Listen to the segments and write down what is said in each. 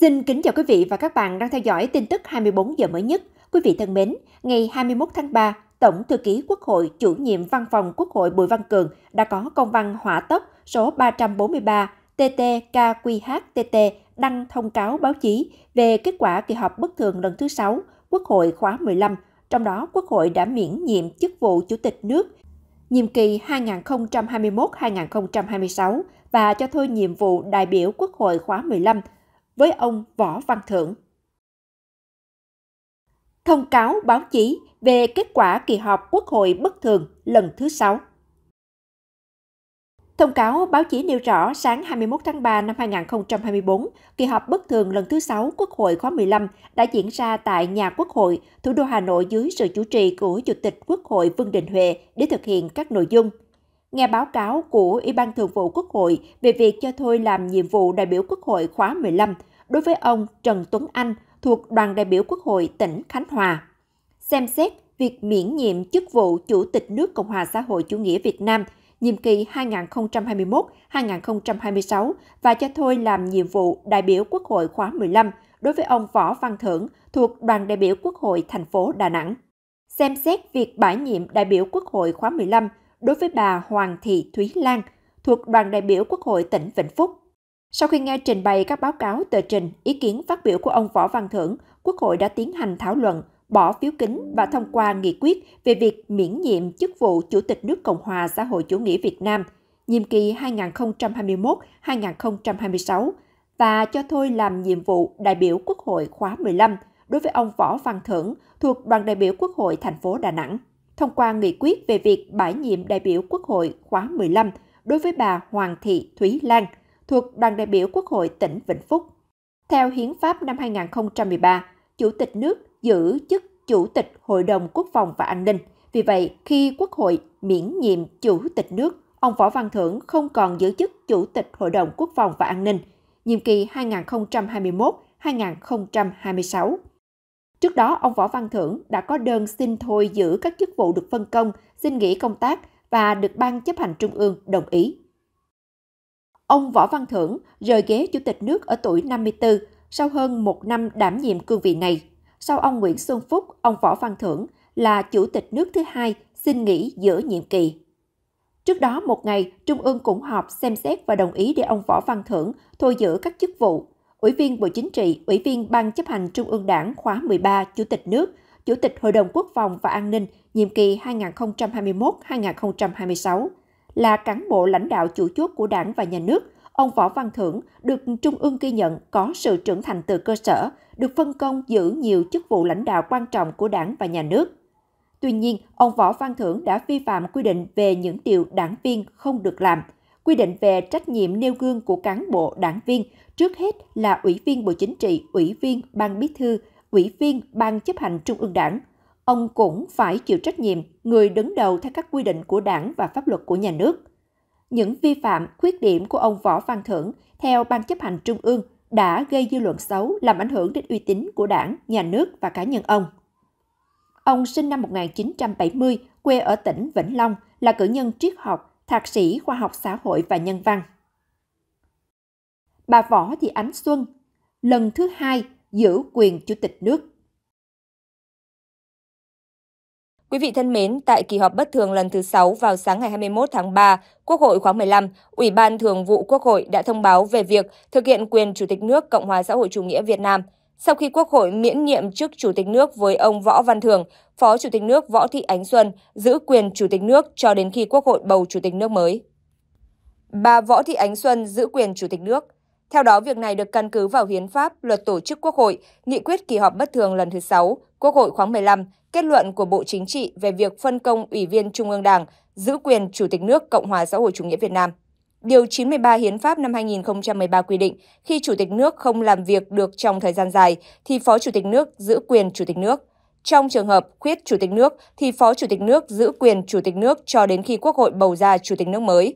Xin kính chào quý vị và các bạn đang theo dõi tin tức 24 giờ mới nhất. Quý vị thân mến, ngày 21 tháng 3, Tổng thư ký Quốc hội, chủ nhiệm Văn phòng Quốc hội Bùi Văn Cường đã có công văn hỏa tốc số 343 TTKQHTT đăng thông cáo báo chí về kết quả kỳ họp bất thường lần thứ 6 Quốc hội khóa 15, trong đó Quốc hội đã miễn nhiệm chức vụ Chủ tịch nước nhiệm kỳ 2021-2026 và cho thôi nhiệm vụ đại biểu Quốc hội khóa 15 với ông Võ Văn Thưởng. Thông cáo báo chí về kết quả kỳ họp Quốc hội bất thường lần thứ 6 Thông cáo báo chí nêu rõ sáng 21 tháng 3 năm 2024, kỳ họp bất thường lần thứ 6 Quốc hội khóa 15 đã diễn ra tại nhà Quốc hội, thủ đô Hà Nội dưới sự chủ trì của Chủ tịch Quốc hội Vương Đình Huệ để thực hiện các nội dung – Nghe báo cáo của Ủy ban Thường vụ Quốc hội về việc cho thôi làm nhiệm vụ đại biểu Quốc hội khóa 15 đối với ông Trần Tuấn Anh thuộc đoàn đại biểu Quốc hội tỉnh Khánh Hòa. Xem xét việc miễn nhiệm chức vụ Chủ tịch nước Cộng hòa xã hội chủ nghĩa Việt Nam nhiệm kỳ 2021-2026 và cho thôi làm nhiệm vụ đại biểu Quốc hội khóa 15 đối với ông Võ Văn Thưởng thuộc đoàn đại biểu Quốc hội thành phố Đà Nẵng. Xem xét việc bãi nhiệm đại biểu Quốc hội khóa 15 đối với bà Hoàng Thị Thúy Lan thuộc đoàn đại biểu Quốc hội tỉnh Vĩnh Phúc. Sau khi nghe trình bày các báo cáo tờ trình, ý kiến phát biểu của ông Võ Văn Thưởng, Quốc hội đã tiến hành thảo luận, bỏ phiếu kính và thông qua nghị quyết về việc miễn nhiệm chức vụ Chủ tịch nước Cộng hòa xã hội chủ nghĩa Việt Nam nhiệm kỳ 2021-2026 và cho thôi làm nhiệm vụ đại biểu Quốc hội khóa 15 đối với ông Võ Văn Thưởng thuộc đoàn đại biểu Quốc hội thành phố Đà Nẵng thông qua nghị quyết về việc bãi nhiệm đại biểu Quốc hội khóa 15 đối với bà Hoàng Thị Thúy Lan thuộc đoàn đại biểu Quốc hội tỉnh Vĩnh Phúc. Theo Hiến pháp năm 2013, Chủ tịch nước giữ chức Chủ tịch Hội đồng Quốc phòng và An ninh. Vì vậy, khi Quốc hội miễn nhiệm Chủ tịch nước, ông Võ Văn Thưởng không còn giữ chức Chủ tịch Hội đồng Quốc phòng và An ninh, nhiệm kỳ 2021-2026. Trước đó, ông Võ Văn Thưởng đã có đơn xin thôi giữ các chức vụ được phân công, xin nghỉ công tác và được Ban chấp hành Trung ương đồng ý. Ông Võ Văn Thưởng rời ghế Chủ tịch nước ở tuổi 54 sau hơn một năm đảm nhiệm cương vị này. Sau ông Nguyễn Xuân Phúc, ông Võ Văn Thưởng là Chủ tịch nước thứ hai xin nghỉ giữa nhiệm kỳ. Trước đó một ngày, Trung ương cũng họp xem xét và đồng ý để ông Võ Văn Thưởng thôi giữ các chức vụ. Ủy viên Bộ Chính trị, Ủy viên Ban chấp hành Trung ương Đảng khóa 13, Chủ tịch nước, Chủ tịch Hội đồng Quốc phòng và An ninh nhiệm kỳ 2021-2026, là cán bộ lãnh đạo chủ chốt của Đảng và Nhà nước, ông Võ Văn Thưởng được Trung ương ghi nhận có sự trưởng thành từ cơ sở, được phân công giữ nhiều chức vụ lãnh đạo quan trọng của Đảng và Nhà nước. Tuy nhiên, ông Võ Văn Thưởng đã vi phạm quy định về những điều đảng viên không được làm – quy định về trách nhiệm nêu gương của cán bộ, đảng viên, trước hết là Ủy viên Bộ Chính trị, Ủy viên Ban Bí thư, Ủy viên Ban chấp hành Trung ương Đảng. Ông cũng phải chịu trách nhiệm người đứng đầu theo các quy định của đảng và pháp luật của nhà nước. Những vi phạm, khuyết điểm của ông Võ Văn Thưởng theo Ban chấp hành Trung ương đã gây dư luận xấu làm ảnh hưởng đến uy tín của đảng, nhà nước và cá nhân ông. Ông sinh năm 1970, quê ở tỉnh Vĩnh Long, là cử nhân triết học, thạc sĩ khoa học xã hội và nhân văn. Bà Võ Thị Ánh Xuân, lần thứ hai giữ quyền chủ tịch nước. Quý vị thân mến, tại kỳ họp bất thường lần thứ 6 vào sáng ngày 21 tháng 3, Quốc hội khóa 15, Ủy ban Thường vụ Quốc hội đã thông báo về việc thực hiện quyền Chủ tịch nước Cộng hòa xã hội chủ nghĩa Việt Nam – sau khi Quốc hội miễn nhiệm chức Chủ tịch nước với ông Võ Văn Thường, Phó Chủ tịch nước Võ Thị Ánh Xuân giữ quyền Chủ tịch nước cho đến khi Quốc hội bầu Chủ tịch nước mới. Bà Võ Thị Ánh Xuân giữ quyền Chủ tịch nước. Theo đó, việc này được căn cứ vào hiến pháp, luật tổ chức Quốc hội, nghị quyết kỳ họp bất thường lần thứ 6, Quốc hội khóa 15, kết luận của Bộ Chính trị về việc phân công Ủy viên Trung ương Đảng giữ quyền Chủ tịch nước Cộng hòa xã hội chủ nghĩa Việt Nam. Điều 93 Hiến pháp năm 2013 quy định, khi Chủ tịch nước không làm việc được trong thời gian dài, thì Phó Chủ tịch nước giữ quyền Chủ tịch nước. Trong trường hợp khuyết Chủ tịch nước, thì Phó Chủ tịch nước giữ quyền Chủ tịch nước cho đến khi Quốc hội bầu ra Chủ tịch nước mới.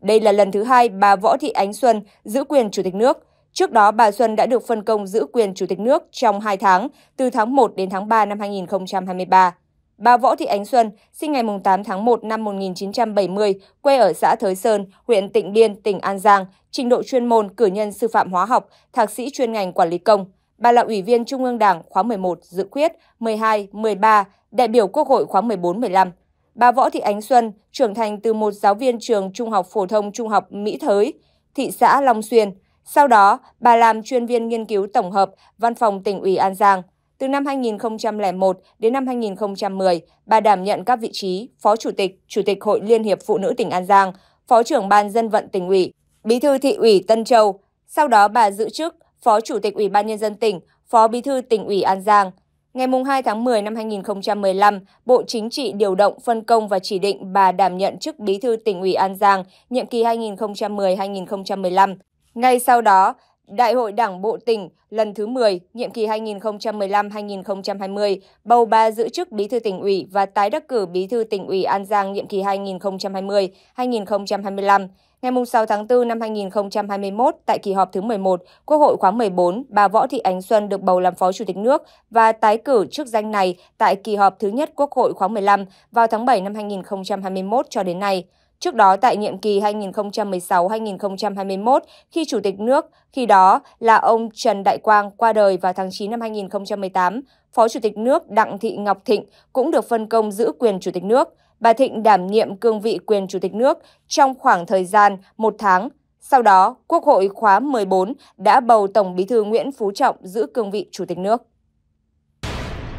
Đây là lần thứ hai bà Võ Thị Ánh Xuân giữ quyền Chủ tịch nước. Trước đó, bà Xuân đã được phân công giữ quyền Chủ tịch nước trong 2 tháng, từ tháng 1 đến tháng 3 năm 2023. Bà Võ Thị Ánh Xuân, sinh ngày 8 tháng 1 năm 1970, quê ở xã Thới Sơn, huyện Tịnh Biên, tỉnh An Giang, trình độ chuyên môn cử nhân sư phạm hóa học, thạc sĩ chuyên ngành quản lý công. Bà là Ủy viên Trung ương Đảng khóa 11, dự khuyết 12, 13, đại biểu Quốc hội khóa 14, 15. Bà Võ Thị Ánh Xuân trưởng thành từ một giáo viên trường Trung học phổ thông Trung học Mỹ Thới, thị xã Long Xuyên. Sau đó, bà làm chuyên viên nghiên cứu tổng hợp, văn phòng tỉnh ủy An Giang – từ năm 2001 đến năm 2010, bà đảm nhận các vị trí Phó Chủ tịch, Chủ tịch Hội Liên hiệp Phụ nữ tỉnh An Giang, Phó trưởng Ban dân vận tỉnh ủy, Bí thư thị ủy Tân Châu. Sau đó bà giữ chức Phó Chủ tịch Ủy ban Nhân dân tỉnh, Phó Bí thư tỉnh ủy An Giang. Ngày 2 tháng 10 năm 2015, Bộ Chính trị điều động phân công và chỉ định bà đảm nhận chức Bí thư tỉnh ủy An Giang nhiệm kỳ 2010-2015. Ngay sau đó, Đại hội Đảng Bộ Tỉnh lần thứ 10, nhiệm kỳ 2015-2020, bầu bà giữ chức Bí thư tỉnh ủy và tái đắc cử Bí thư tỉnh ủy An Giang nhiệm kỳ 2020-2025. Ngày 6 tháng 4 năm 2021, tại kỳ họp thứ 11, Quốc hội khóa 14, bà Võ Thị Ánh Xuân được bầu làm Phó Chủ tịch nước và tái cử chức danh này tại kỳ họp thứ nhất Quốc hội khóa 15 vào tháng 7 năm 2021 cho đến nay. Trước đó tại nhiệm kỳ 2016-2021, khi Chủ tịch nước khi đó là ông Trần Đại Quang qua đời vào tháng 9 năm 2018, Phó Chủ tịch nước Đặng Thị Ngọc Thịnh cũng được phân công giữ quyền Chủ tịch nước. Bà Thịnh đảm nhiệm cương vị quyền Chủ tịch nước trong khoảng thời gian một tháng. Sau đó, Quốc hội khóa 14 đã bầu Tổng bí thư Nguyễn Phú Trọng giữ cương vị Chủ tịch nước.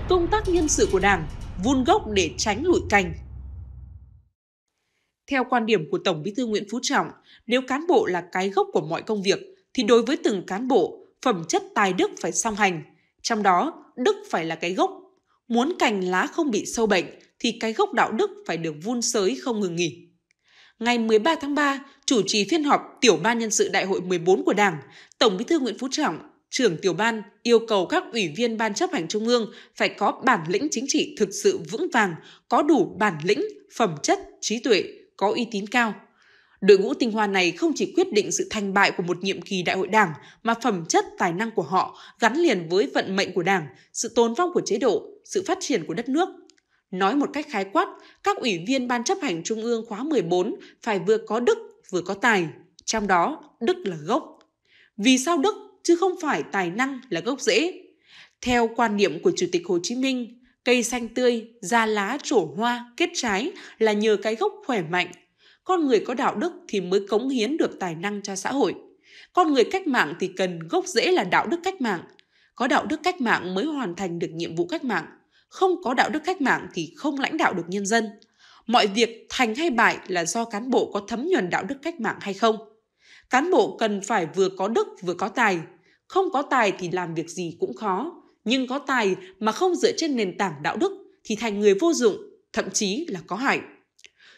Công tác nhân sự của Đảng vun gốc để tránh lụi cành theo quan điểm của Tổng Bí thư Nguyễn Phú Trọng, nếu cán bộ là cái gốc của mọi công việc thì đối với từng cán bộ, phẩm chất tài đức phải song hành, trong đó đức phải là cái gốc. Muốn cành lá không bị sâu bệnh thì cái gốc đạo đức phải được vun sới không ngừng nghỉ. Ngày 13 tháng 3, chủ trì phiên họp tiểu ban nhân sự đại hội 14 của Đảng, Tổng Bí thư Nguyễn Phú Trọng, trưởng tiểu ban yêu cầu các ủy viên ban chấp hành trung ương phải có bản lĩnh chính trị thực sự vững vàng, có đủ bản lĩnh, phẩm chất, trí tuệ, có uy tín cao. Đội ngũ tinh hoa này không chỉ quyết định sự thành bại của một nhiệm kỳ đại hội đảng, mà phẩm chất tài năng của họ gắn liền với vận mệnh của đảng, sự tồn vong của chế độ, sự phát triển của đất nước. Nói một cách khái quát, các ủy viên Ban chấp hành Trung ương khóa 14 phải vừa có đức vừa có tài, trong đó đức là gốc. Vì sao đức chứ không phải tài năng là gốc rễ? Theo quan niệm của Chủ tịch Hồ Chí Minh, Cây xanh tươi, da lá trổ hoa, kết trái là nhờ cái gốc khỏe mạnh. Con người có đạo đức thì mới cống hiến được tài năng cho xã hội. Con người cách mạng thì cần gốc rễ là đạo đức cách mạng. Có đạo đức cách mạng mới hoàn thành được nhiệm vụ cách mạng. Không có đạo đức cách mạng thì không lãnh đạo được nhân dân. Mọi việc thành hay bại là do cán bộ có thấm nhuần đạo đức cách mạng hay không. Cán bộ cần phải vừa có đức vừa có tài. Không có tài thì làm việc gì cũng khó nhưng có tài mà không dựa trên nền tảng đạo đức thì thành người vô dụng, thậm chí là có hại.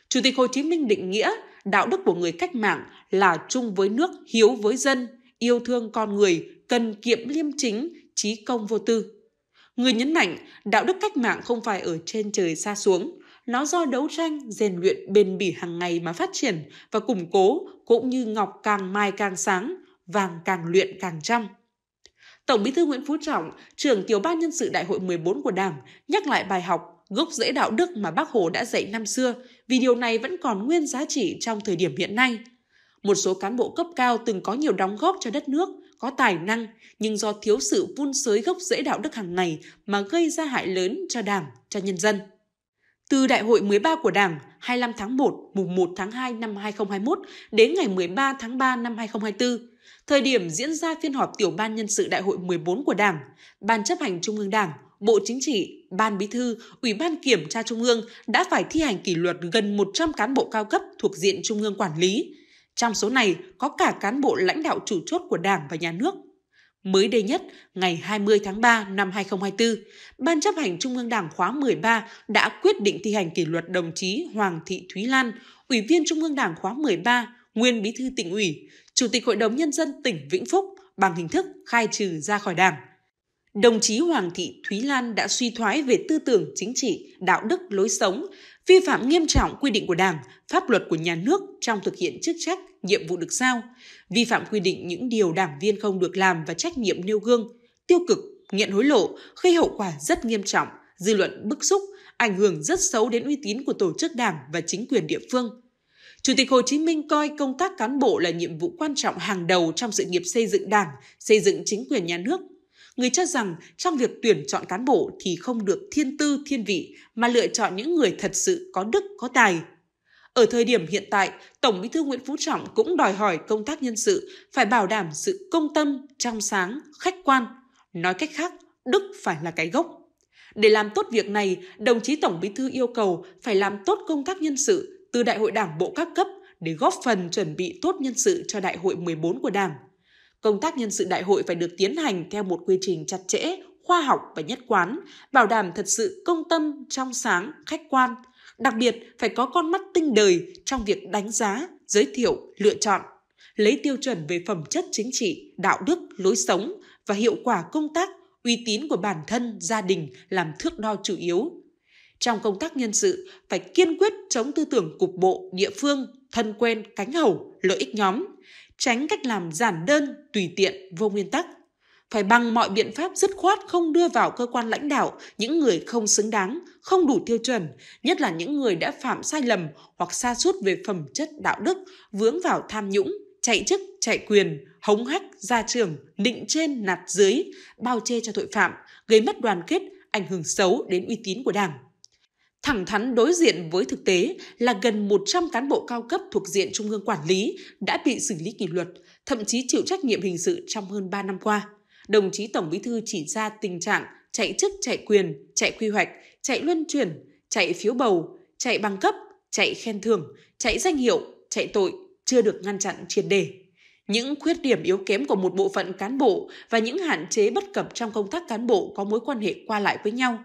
Chủ tịch Hồ Chí Minh định nghĩa đạo đức của người cách mạng là chung với nước, hiếu với dân, yêu thương con người, cần kiệm liêm chính, trí công vô tư. Người nhấn mạnh đạo đức cách mạng không phải ở trên trời xa xuống, nó do đấu tranh, rèn luyện bền bỉ hàng ngày mà phát triển và củng cố cũng như ngọc càng mai càng sáng, vàng càng luyện càng trong. Tổng Bí thư Nguyễn Phú Trọng, trưởng tiểu ban nhân sự Đại hội 14 của Đảng, nhắc lại bài học gốc rễ đạo đức mà Bác Hồ đã dạy năm xưa, vì điều này vẫn còn nguyên giá trị trong thời điểm hiện nay. Một số cán bộ cấp cao từng có nhiều đóng góp cho đất nước, có tài năng, nhưng do thiếu sự vun sới gốc rễ đạo đức hàng ngày mà gây ra hại lớn cho Đảng, cho nhân dân. Từ Đại hội 13 của Đảng 25 tháng 1, mùng 1 tháng 2 năm 2021 đến ngày 13 tháng 3 năm 2024, Thời điểm diễn ra phiên họp tiểu ban nhân sự đại hội 14 của Đảng, Ban chấp hành Trung ương Đảng, Bộ Chính trị, Ban Bí thư, Ủy ban Kiểm tra Trung ương đã phải thi hành kỷ luật gần 100 cán bộ cao cấp thuộc diện Trung ương quản lý. Trong số này có cả cán bộ lãnh đạo chủ chốt của Đảng và Nhà nước. Mới đây nhất, ngày 20 tháng 3 năm 2024, Ban chấp hành Trung ương Đảng khóa 13 đã quyết định thi hành kỷ luật đồng chí Hoàng Thị Thúy Lan, Ủy viên Trung ương Đảng khóa 13, Nguyên Bí thư tỉnh ủy, Chủ tịch Hội đồng Nhân dân tỉnh Vĩnh Phúc bằng hình thức khai trừ ra khỏi đảng. Đồng chí Hoàng Thị Thúy Lan đã suy thoái về tư tưởng chính trị, đạo đức, lối sống, vi phạm nghiêm trọng quy định của Đảng, pháp luật của nhà nước trong thực hiện chức trách, nhiệm vụ được giao, vi phạm quy định những điều đảng viên không được làm và trách nhiệm nêu gương, tiêu cực, nghiện hối lộ gây hậu quả rất nghiêm trọng, dư luận bức xúc, ảnh hưởng rất xấu đến uy tín của tổ chức đảng và chính quyền địa phương. Chủ tịch Hồ Chí Minh coi công tác cán bộ là nhiệm vụ quan trọng hàng đầu trong sự nghiệp xây dựng Đảng, xây dựng chính quyền nhà nước. Người cho rằng trong việc tuyển chọn cán bộ thì không được thiên tư thiên vị mà lựa chọn những người thật sự có đức, có tài. Ở thời điểm hiện tại, Tổng Bí thư Nguyễn Phú Trọng cũng đòi hỏi công tác nhân sự phải bảo đảm sự công tâm, trong sáng, khách quan. Nói cách khác, đức phải là cái gốc. Để làm tốt việc này, đồng chí Tổng Bí thư yêu cầu phải làm tốt công tác nhân sự, từ Đại hội Đảng bộ các cấp để góp phần chuẩn bị tốt nhân sự cho Đại hội 14 của Đảng. Công tác nhân sự đại hội phải được tiến hành theo một quy trình chặt chẽ, khoa học và nhất quán, bảo đảm thật sự công tâm, trong sáng, khách quan. Đặc biệt, phải có con mắt tinh đời trong việc đánh giá, giới thiệu, lựa chọn. Lấy tiêu chuẩn về phẩm chất chính trị, đạo đức, lối sống và hiệu quả công tác, uy tín của bản thân, gia đình làm thước đo chủ yếu. Trong công tác nhân sự, phải kiên quyết chống tư tưởng cục bộ, địa phương, thân quen, cánh hầu, lợi ích nhóm, tránh cách làm giản đơn, tùy tiện, vô nguyên tắc. Phải bằng mọi biện pháp dứt khoát không đưa vào cơ quan lãnh đạo những người không xứng đáng, không đủ tiêu chuẩn, nhất là những người đã phạm sai lầm hoặc xa suốt về phẩm chất đạo đức, vướng vào tham nhũng, chạy chức, chạy quyền, hống hách, gia trưởng, định trên, nạt dưới, bao che cho tội phạm, gây mất đoàn kết, ảnh hưởng xấu đến uy tín của Đảng thẳng thắn đối diện với thực tế là gần 100 cán bộ cao cấp thuộc diện Trung ương quản lý đã bị xử lý kỷ luật, thậm chí chịu trách nhiệm hình sự trong hơn 3 năm qua. Đồng chí Tổng Bí thư chỉ ra tình trạng chạy chức chạy quyền, chạy quy hoạch, chạy luân chuyển, chạy phiếu bầu, chạy bằng cấp, chạy khen thưởng, chạy danh hiệu, chạy tội chưa được ngăn chặn triệt đề. Những khuyết điểm yếu kém của một bộ phận cán bộ và những hạn chế bất cập trong công tác cán bộ có mối quan hệ qua lại với nhau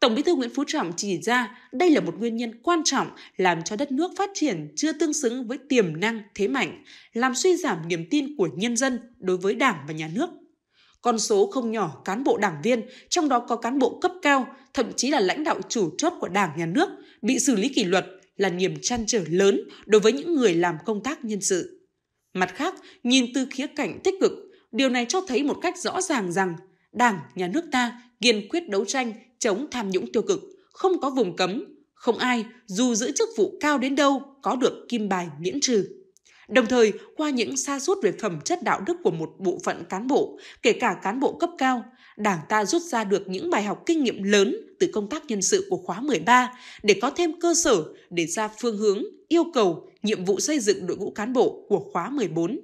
Tổng Bí thư Nguyễn Phú Trọng chỉ ra đây là một nguyên nhân quan trọng làm cho đất nước phát triển chưa tương xứng với tiềm năng thế mạnh, làm suy giảm niềm tin của nhân dân đối với Đảng và nhà nước. Con số không nhỏ cán bộ đảng viên, trong đó có cán bộ cấp cao, thậm chí là lãnh đạo chủ chốt của Đảng nhà nước bị xử lý kỷ luật là niềm trăn trở lớn đối với những người làm công tác nhân sự. Mặt khác, nhìn từ khía cạnh tích cực, điều này cho thấy một cách rõ ràng rằng Đảng, nhà nước ta kiên quyết đấu tranh chống tham nhũng tiêu cực, không có vùng cấm, không ai dù giữ chức vụ cao đến đâu có được kim bài miễn trừ. Đồng thời, qua những sa sút về phẩm chất đạo đức của một bộ phận cán bộ, kể cả cán bộ cấp cao, Đảng ta rút ra được những bài học kinh nghiệm lớn từ công tác nhân sự của khóa 13 để có thêm cơ sở để ra phương hướng, yêu cầu, nhiệm vụ xây dựng đội ngũ cán bộ của khóa 14.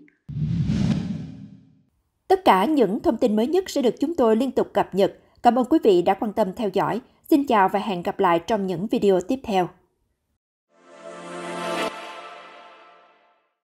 Tất cả những thông tin mới nhất sẽ được chúng tôi liên tục cập nhật Cảm ơn quý vị đã quan tâm theo dõi. Xin chào và hẹn gặp lại trong những video tiếp theo.